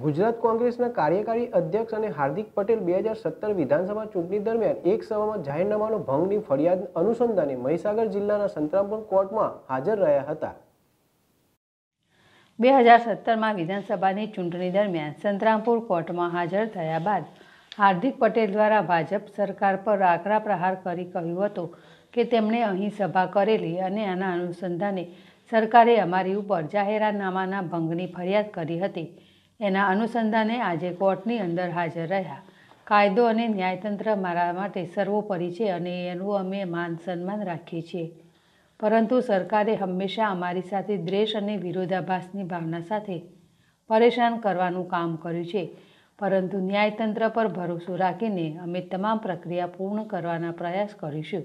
ગુજરાત કોંગ્રેસના કાર્યકારી અધ્યક્ષ અને હાર્દિક પટેલ બે હજાર સત્તર વિધાનસભા ચૂંટણી દરમિયાન એક સભામાં જાહેરનામાનો ભંગની ફરિયાદ અનુસંધાને મહીસાગર જિલ્લાના સંતરામપુર કોર્ટમાં હાજર રહ્યા હતા બે હજાર સત્તરમાં વિધાનસભાની ચૂંટણી દરમિયાન સંતરામપુર કોર્ટમાં હાજર થયા બાદ હાર્દિક પટેલ દ્વારા ભાજપ સરકાર પર આકરા પ્રહાર કરી કહ્યું હતું કે તેમણે અહીં સભા કરેલી અને આના અનુસંધાને સરકારે અમારી ઉપર જાહેરનામાના ભંગની ફરિયાદ કરી હતી એના અનુસંધાને આજે કોર્ટની અંદર હાજર રહ્યા કાયદો અને ન્યાયતંત્ર મારા માટે સર્વોપરી છે અને એનું અમે માન સન્માન રાખીએ છીએ પરંતુ સરકારે હંમેશા અમારી સાથે દ્વેષ અને વિરોધાભાસની ભાવના સાથે પરેશાન કરવાનું કામ કર્યું છે પરંતુ ન્યાયતંત્ર પર ભરોસો રાખીને અમે તમામ પ્રક્રિયા પૂર્ણ કરવાના પ્રયાસ કરીશું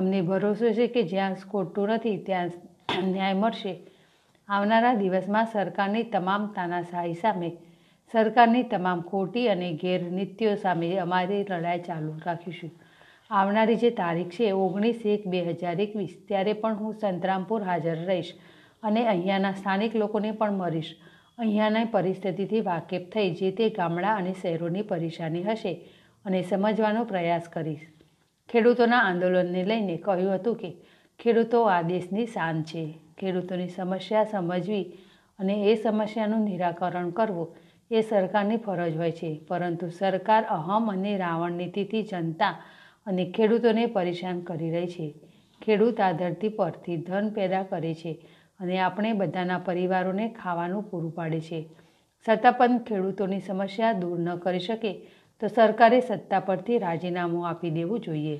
અમને ભરોસો છે કે જ્યાં ખોટું નથી ત્યાં ન્યાય મળશે આવનારા દિવસમાં સરકારની તમામ તાનાશાહી સામે સરકારની તમામ ખોટી અને ગેરનીતિઓ સામે અમારી લડાઈ ચાલુ રાખીશું આવનારી જે તારીખ છે ઓગણીસ એક બે હજાર એકવીસ ત્યારે પણ હું સંતરામપુર હાજર રહીશ અને અહીંયાના સ્થાનિક લોકોને પણ મળીશ અહીંયાની પરિસ્થિતિથી વાકેફ થઈ જે તે ગામડા અને શહેરોની પરેશાની હશે અને સમજવાનો પ્રયાસ કરીશ ખેડૂતોના આંદોલનને લઈને કહ્યું હતું કે ખેડૂતો આ દેશની શાન છે ખેડૂતોની સમસ્યા સમજવી અને એ સમસ્યાનું નિરાકરણ કરવું એ સરકારની ફરજ હોય છે પરંતુ સરકાર અહમ અને રાવણ નીતિથી જનતા અને ખેડૂતોને પરેશાન કરી રહી છે ખેડૂત આ ધરતી પરથી ધન પેદા કરે છે અને આપણે બધાના પરિવારોને ખાવાનું પૂરું પાડે છે છતાં પણ ખેડૂતોની સમસ્યા દૂર ન કરી શકે તો સરકારે સત્તા પરથી રાજીનામું આપી દેવું જોઈએ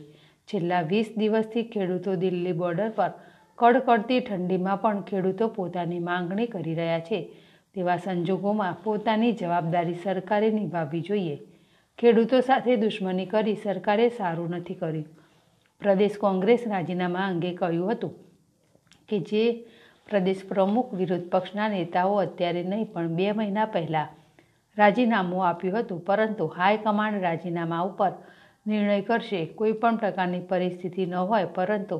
છેલ્લા વીસ દિવસથી ખેડૂતો દિલ્હી બોર્ડર પર કડકડતી ઠંડીમાં પણ ખેડૂતો પોતાની માંગણી કરી રહ્યા છે તેવા સંજોગોમાં પોતાની જવાબદારી સરકારે નિભાવવી જોઈએ ખેડૂતો સાથે દુશ્મની કરી સરકારે સારું નથી કર્યું પ્રદેશ કોંગ્રેસ રાજીનામા અંગે કહ્યું હતું કે જે પ્રદેશ પ્રમુખ વિરોધ પક્ષના નેતાઓ અત્યારે નહીં પણ બે મહિના પહેલાં રાજીનામું આપ્યું હતું પરંતુ હાઈકમાન્ડ રાજીનામા ઉપર નિર્ણય કરશે કોઈ પણ પ્રકારની પરિસ્થિતિ ન હોય પરંતુ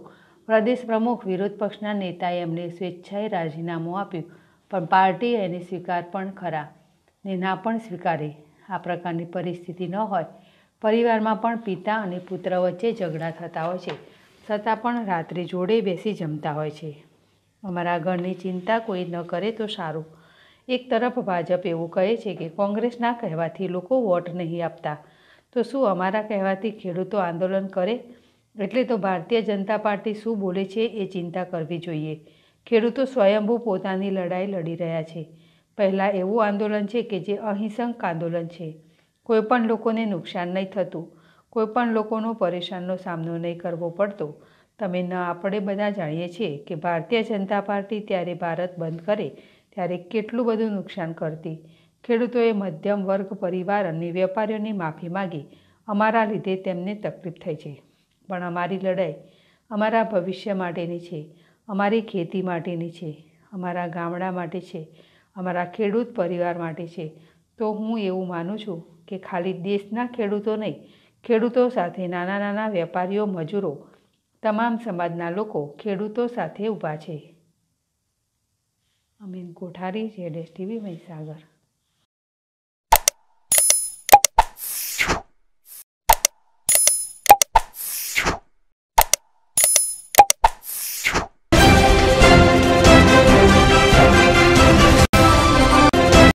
પ્રદેશ પ્રમુખ વિરોધ પક્ષના નેતાએ એમને સ્વેચ્છાએ રાજીનામું આપ્યું પણ પાર્ટીએ એને સ્વીકાર પણ ખરા ને ના પણ સ્વીકારે આ પ્રકારની પરિસ્થિતિ ન હોય પરિવારમાં પણ પિતા અને પુત્ર વચ્ચે ઝઘડા થતા હોય છે છતાં પણ રાત્રે જોડે બેસી જમતા હોય છે અમારા ઘરની ચિંતા કોઈ ન કરે તો સારું એક તરફ ભાજપ એવું કહે છે કે કોંગ્રેસના કહેવાથી લોકો વોટ નહીં આપતા તો શું અમારા કહેવાથી ખેડૂતો આંદોલન કરે એટલે તો ભારતીય જનતા પાર્ટી શું બોલે છે એ ચિંતા કરવી જોઈએ ખેડૂતો સ્વયંભૂ પોતાની લડાઈ લડી રહ્યા છે પહેલાં એવું આંદોલન છે કે જે અહિંસક આંદોલન છે કોઈપણ લોકોને નુકસાન નહીં થતું કોઈપણ લોકોનો પરેશાનનો સામનો નહીં કરવો પડતો તમે ન આપણે બધા જાણીએ છીએ કે ભારતીય જનતા પાર્ટી ત્યારે ભારત બંધ કરે ત્યારે કેટલું બધું નુકસાન કરતી ખેડૂતોએ મધ્યમ વર્ગ પરિવાર અને વેપારીઓની માફી માગી અમારા લીધે તેમને તકલીફ થઈ છે પણ અમારી લડાઈ અમારા ભવિષ્ય માટેની છે અમારી ખેતી માટેની છે અમારા ગામડા માટે છે અમારા ખેડૂત પરિવાર માટે છે તો હું એવું માનું છું કે ખાલી દેશના ખેડૂતો નહીં ખેડૂતો સાથે નાના નાના વેપારીઓ મજૂરો તમામ સમાજના લોકો ખેડૂતો સાથે ઊભા છે Amin Kothari Z S TV Mahisagar